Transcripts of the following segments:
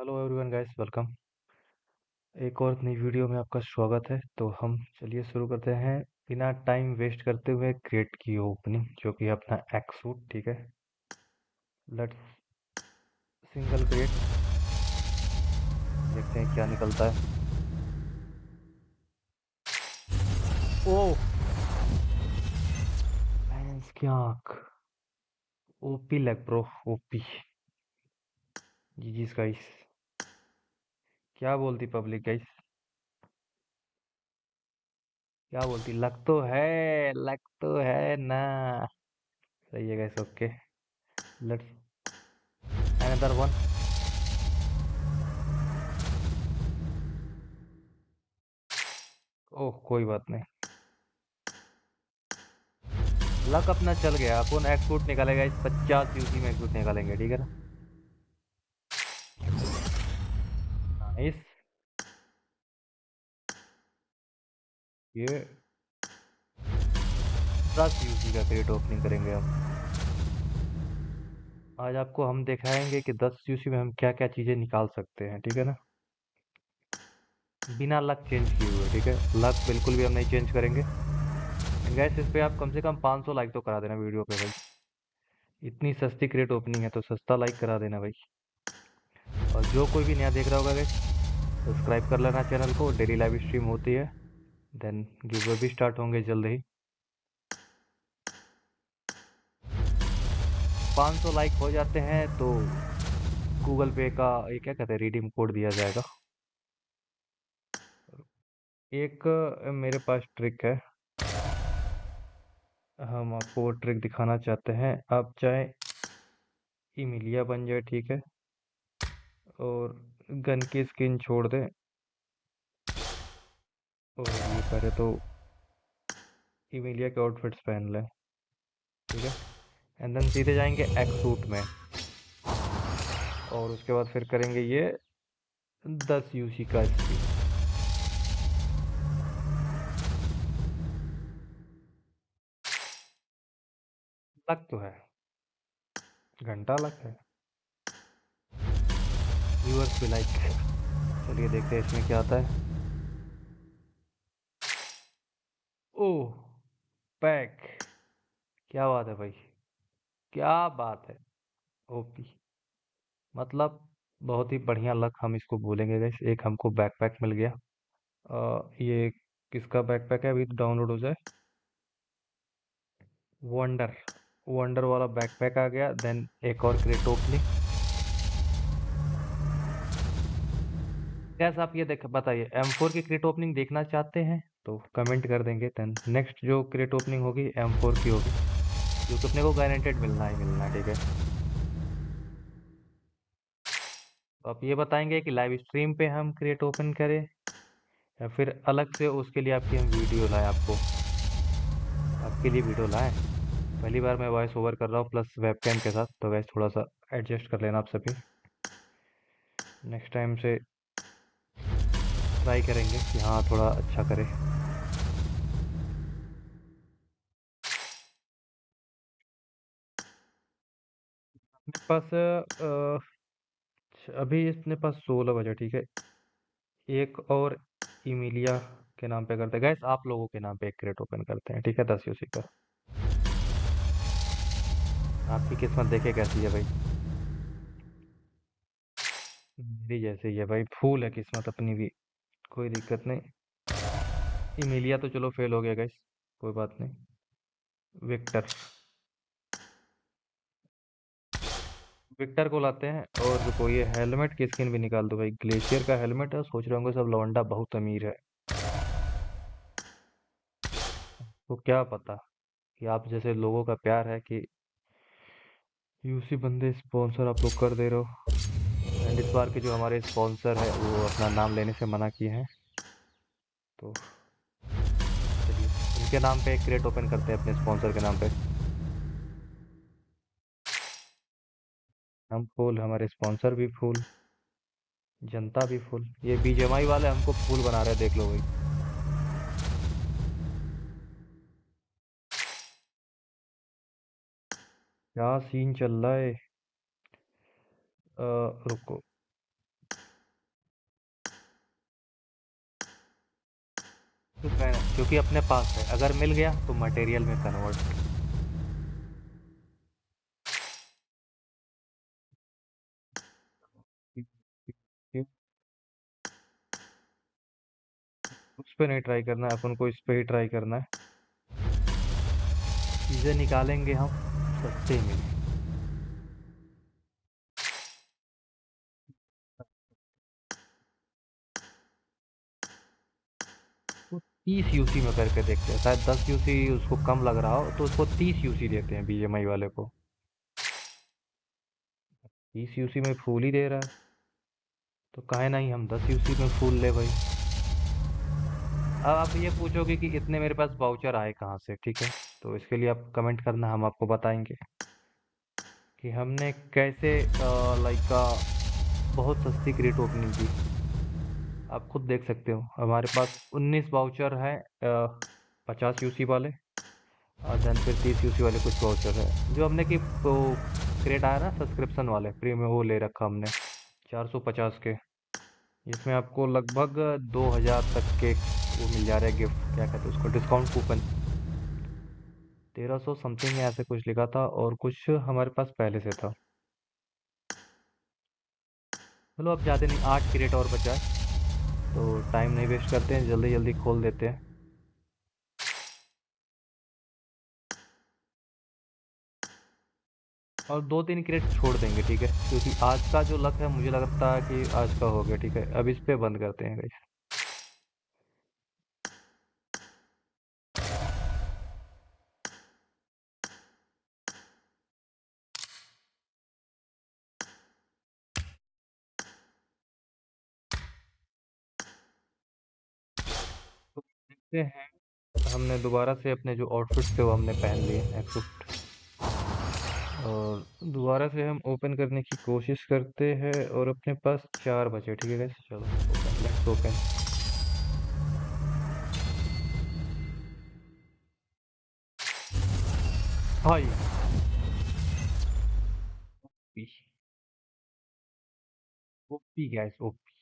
hello everyone guys welcome एक और नई वीडियो में आपका स्वागत है तो हम चलिए शुरू करते हैं बिना टाइम वेस्ट करते हुए क्रिएट की ओपनिंग जो कि अपना एक्सूट ठीक है लेट्स सिंगल क्रिएट देखते हैं क्या निकलता है ओ की आँख ओपी लग ब्रो ओपी जी जी गाइस क्या बोलती पब्लिक गाइस क्या बोलती लग तो है लग तो है ना सही है guys okay let's another one oh कोई बात नहीं लक अपना चल गया अपन एक्सपोर्ट निकालेगा इस पचास यूसी में एक्सपोर्ट निकालेंगे ठीक है ना नाइस ये प्लस का क्रेट ओपनिंग करेंगे हम आज आपको हम दिखाएंगे कि 10 यूसी में हम क्या क्या चीज़ें निकाल सकते हैं ठीक है ना बिना लक चेंज किए हुए ठीक है लक बिल्कुल भी हम नहीं चेंज करेंगे गैस इस पर आप कम से कम 500 लाइक तो करा देना वीडियो पे भाई इतनी सस्ती क्रेट ओपनिंग है तो सस्ता लाइक करा देना भाई और जो कोई भी नया देख रहा होगा गैस सब्सक्राइब कर लेना चैनल को डेली लाइव स्ट्रीम होती है देन गिवे भी स्टार्ट होंगे जल्द ही 500 लाइक हो जाते हैं तो गूगल पे का ये क्या कहते हैं रिडीम कोड दिया जाएगा एक मेरे पास ट्रिक है हम आपको ट्रिक दिखाना चाहते हैं आप चाहे इमिलिया बन जाए ठीक है और गन की स्किन छोड़ दें और ये करे तो इमिलिया के आउटफिट्स पहन लें ठीक है एंड देन सीधे जाएंगे एक्स सूट में और उसके बाद फिर करेंगे ये दस यूसी का स्किन लग तो है घंटा लग है व्यूअर्स भी लाइक चलिए देखते हैं इसमें क्या आता है ओ पैक क्या बात है भाई क्या बात है ओपी मतलब बहुत ही बढ़िया लक हम इसको बोलेंगे गैस एक हमको बैकपैक मिल गया आ, ये किसका बैकपैक है अभी डाउनलोड तो हो जाए वंडर वंडर वाला बैकपैक आ गया देन एक और क्रेट ओपनिंग गैस आप ये देख बताइए एम फोर की क्रेट ओपनिंग देखना चाहते हैं तो कमेंट कर देंगे देन नेक्स्ट जो क्रेट ओपनिंग होगी एम फोर की होगी जो कि अपने को गारंटेड मिलना ही मिलना ठीक है तो आप ये बताएंगे कि लाइव स्ट्रीम पे हम क्रेट ओपन करें या फिर अलग से उसके लिए आपकी हम वीडियो लाए आपको आपके लिए वीडियो लाए पहली बार मैं वॉइस ओवर कर रहा हूँ प्लस वेब के साथ तो वैसे थोड़ा सा एडजस्ट कर लेना आप सभी नेक्स्ट टाइम से ट्राई करेंगे कि हाँ थोड़ा अच्छा करे अपने पास अभी अपने पास सोलह बजे ठीक है एक और इमिलिया के नाम पे करते हैं गैस आप लोगों के नाम पे एक क्रेट ओपन करते हैं ठीक है दस यूसी का आपकी किस्मत देखे कैसी है भाई मेरी जैसी है भाई फूल है किस्मत अपनी भी कोई दिक्कत नहीं इमेलिया तो चलो फेल हो गया गाइस कोई बात नहीं विक्टर विक्टर को लाते हैं और देखो ये हेलमेट की स्किन भी निकाल दो भाई ग्लेशियर का हेलमेट है सोच रहे होंगे सब लवंडा बहुत अमीर है तो क्या पता कि आप जैसे लोगों का प्यार है कि यूसी बंदे स्पॉन्सर आप लोग कर दे रहे हो इस बार के जो हमारे स्पॉन्सर है वो अपना नाम लेने से मना किए हैं तो चलिए उनके नाम पे एक क्रेट ओपन करते हैं अपने स्पॉन्सर के नाम पे हम फूल हमारे स्पॉन्सर भी फूल जनता भी फूल ये बीजेमाई वाले हमको फूल बना रहे देख लो भाई क्या सीन चल रहा है रुको क्योंकि अपने पास है अगर मिल गया तो मटेरियल में कन्वर्ट उस पर नहीं ट्राई करना है अपन को इस पर ही ट्राई करना है चीज़ें निकालेंगे हम सस्ते में तीस यू में करके देखते हैं शायद दस यू उसको कम लग रहा हो तो उसको तीस यू देते हैं बी वाले को तीस यू में फूल ही दे रहा है तो कहे नहीं हम दस यू में फूल ले भाई अब आप ये पूछोगे कि इतने मेरे पास बाउचर आए कहाँ से ठीक है तो इसके लिए आप कमेंट करना हम आपको बताएंगे कि हमने कैसे लाइक बहुत सस्ती ग्रेट ओपनिंग की आप खुद देख सकते हो हमारे पास 19 वाउचर हैं पचास यूसी वाले और दैन फिर तीस यूसी वाले कुछ वाउचर हैं जो हमने कि तो क्रेट आया ना सब्सक्रिप्शन वाले फ्री में वो ले रखा हमने 450 के इसमें आपको लगभग 2000 तक के वो मिल जा रहे हैं गिफ्ट क्या कहते हैं उसको डिस्काउंट कूपन 1300 समथिंग ऐसे कुछ लिखा था और कुछ हमारे पास पहले से था चलो अब ज़्यादा नहीं आठ क्रेट और बचाए तो टाइम नहीं वेस्ट करते हैं जल्दी जल्दी खोल देते हैं और दो तीन क्रेट छोड़ देंगे ठीक है क्योंकि आज का जो लक है मुझे लगता है कि आज का हो गया ठीक है अब इस पर बंद करते हैं भाई देखते हैं हमने दोबारा से अपने जो आउटफिट थे वो हमने पहन लिए एक्सेप्ट और दोबारा से हम ओपन करने की कोशिश करते हैं और अपने पास चार बजे ठीक है कैसे चलो ओपन भाई ओपी गैस ओपी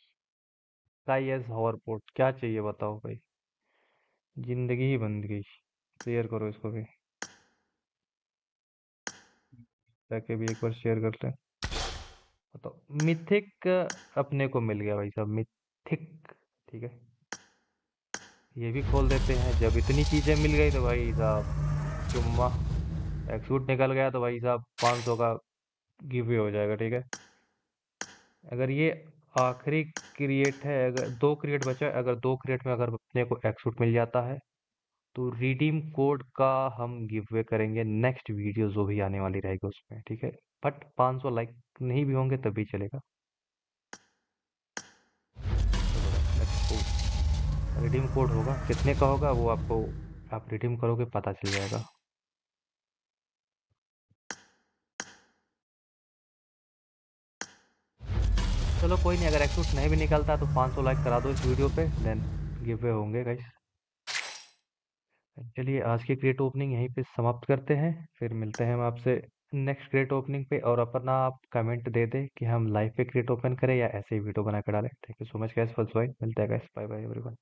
साइज हॉवरपोर्ट क्या चाहिए बताओ भाई जिंदगी ही बन गई शेयर करो इसको भी ताकि भी एक बार शेयर कर लें तो मिथिक अपने को मिल गया भाई साहब मिथिक ठीक है ये भी खोल देते हैं जब इतनी चीज़ें मिल गई तो भाई साहब चुम्मा एक सूट निकल गया तो भाई साहब पाँच सौ का गिव हो जाएगा ठीक है अगर ये आखिरी क्रिएट है अगर दो क्रिएट बचा अगर दो क्रिएट में अगर अपने को एक मिल जाता है तो रिडीम कोड का हम गिव वे करेंगे नेक्स्ट वीडियो जो भी आने वाली रहेगी उसमें ठीक है बट 500 लाइक नहीं भी होंगे तब भी चलेगा रिडीम कोड होगा कितने का होगा वो आपको आप रिडीम करोगे पता चल जाएगा चलो कोई नहीं अगर एक्सूट नहीं भी निकलता तो 500 लाइक करा दो इस वीडियो पे देन गिवे होंगे गाइस चलिए आज की क्रेट ओपनिंग यहीं पे समाप्त करते हैं फिर मिलते हैं हम आपसे नेक्स्ट क्रेट ओपनिंग पे और अपना आप कमेंट दे दें कि हम लाइव पे क्रेट ओपन करें या ऐसे ही वीडियो बना कर डालें thank you so much guys for join मिलते हैं गैस बाय बाय एवरीवन